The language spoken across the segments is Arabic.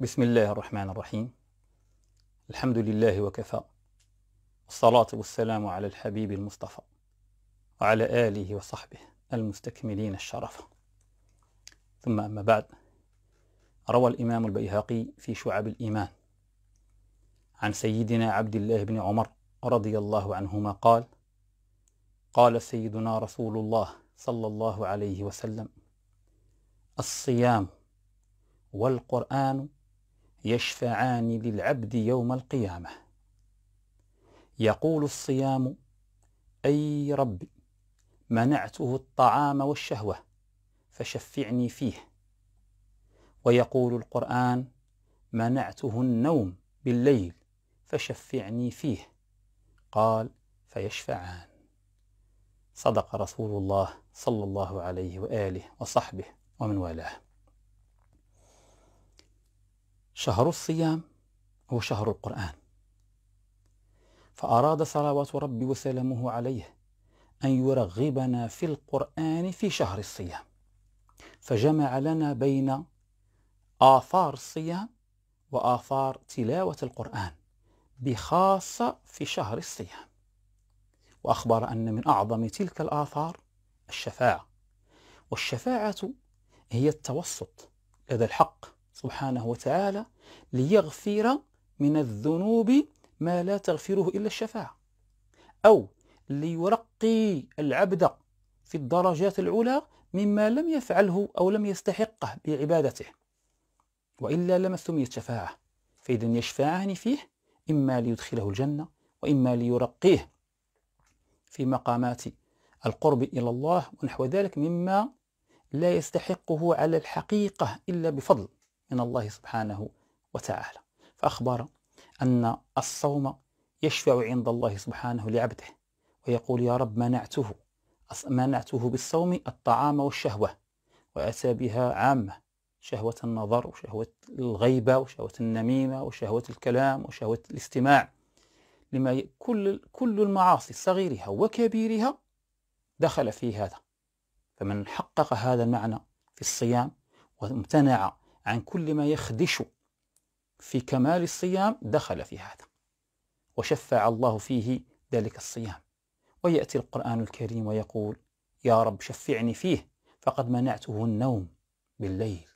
بسم الله الرحمن الرحيم الحمد لله وكفى الصلاة والسلام على الحبيب المصطفى وعلى آله وصحبه المستكملين الشرف ثم أما بعد روى الإمام البيهقي في شعب الإيمان عن سيدنا عبد الله بن عمر رضي الله عنهما قال قال سيدنا رسول الله صلى الله عليه وسلم الصيام والقرآن يشفعان للعبد يوم القيامة يقول الصيام أي ربي منعته الطعام والشهوة فشفعني فيه ويقول القرآن منعته النوم بالليل فشفعني فيه قال فيشفعان صدق رسول الله صلى الله عليه وآله وصحبه ومن والاه شهر الصيام هو شهر القرآن فأراد صلوات ربي وسلامه عليه أن يرغبنا في القرآن في شهر الصيام فجمع لنا بين آثار الصيام وآثار تلاوة القرآن بخاصة في شهر الصيام وأخبر أن من أعظم تلك الآثار الشفاعة والشفاعة هي التوسط لدى الحق سبحانه وتعالى ليغفر من الذنوب ما لا تغفره إلا الشفاعة أو ليرقي العبد في الدرجات العلى مما لم يفعله أو لم يستحقه بعبادته وإلا لما سميت شفاعة فإذا يشفعان فيه إما ليدخله الجنة وإما ليرقيه في مقامات القرب إلى الله ونحو ذلك مما لا يستحقه على الحقيقة إلا بفضل من الله سبحانه وتعالى فأخبر أن الصوم يشفع عند الله سبحانه لعبده ويقول يا رب منعته منعته بالصوم الطعام والشهوة وأتى بها عامة شهوة النظر وشهوة الغيبة وشهوة النميمة وشهوة الكلام وشهوة الاستماع لما ي... كل كل المعاصي صغيرها وكبيرها دخل في هذا فمن حقق هذا المعنى في الصيام وامتنع عن كل ما يخدش في كمال الصيام دخل في هذا وشفع الله فيه ذلك الصيام ويأتي القرآن الكريم ويقول يا رب شفعني فيه فقد منعته النوم بالليل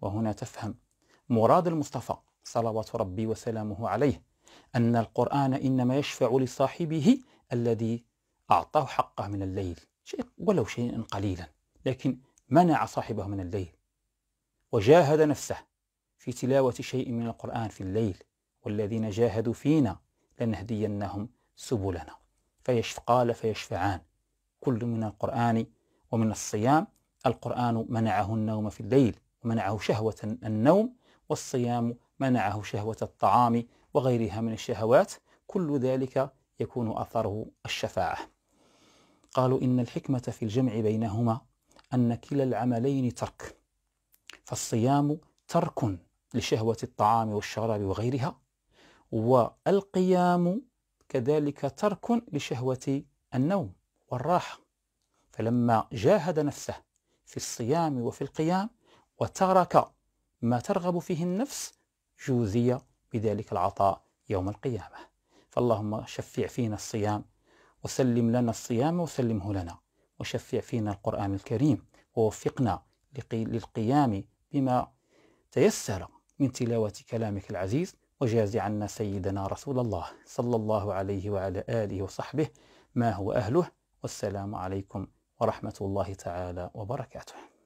وهنا تفهم مراد المصطفى صلوات ربي وسلامه عليه أن القرآن إنما يشفع لصاحبه الذي أعطاه حقه من الليل شيء ولو شيئا قليلا لكن منع صاحبه من الليل وجاهد نفسه في تلاوة شيء من القرآن في الليل والذين جاهدوا فينا لنهدينهم سبلنا فيشفقال فيشفعان كل من القرآن ومن الصيام القرآن منعه النوم في الليل ومنعه شهوة النوم والصيام منعه شهوة الطعام وغيرها من الشهوات كل ذلك يكون أثره الشفاعة قالوا إن الحكمة في الجمع بينهما أن كلا العملين ترك فالصيام ترك لشهوة الطعام والشراب وغيرها والقيام كذلك ترك لشهوة النوم والراحة فلما جاهد نفسه في الصيام وفي القيام وترك ما ترغب فيه النفس جوزي بذلك العطاء يوم القيامة فاللهم شفع فينا الصيام وسلم لنا الصيام وسلمه لنا وشفع فينا القرآن الكريم ووفقنا للقيام بما تيسر من تلاوة كلامك العزيز وجاز عنا سيدنا رسول الله صلى الله عليه وعلى آله وصحبه ما هو أهله والسلام عليكم ورحمة الله تعالى وبركاته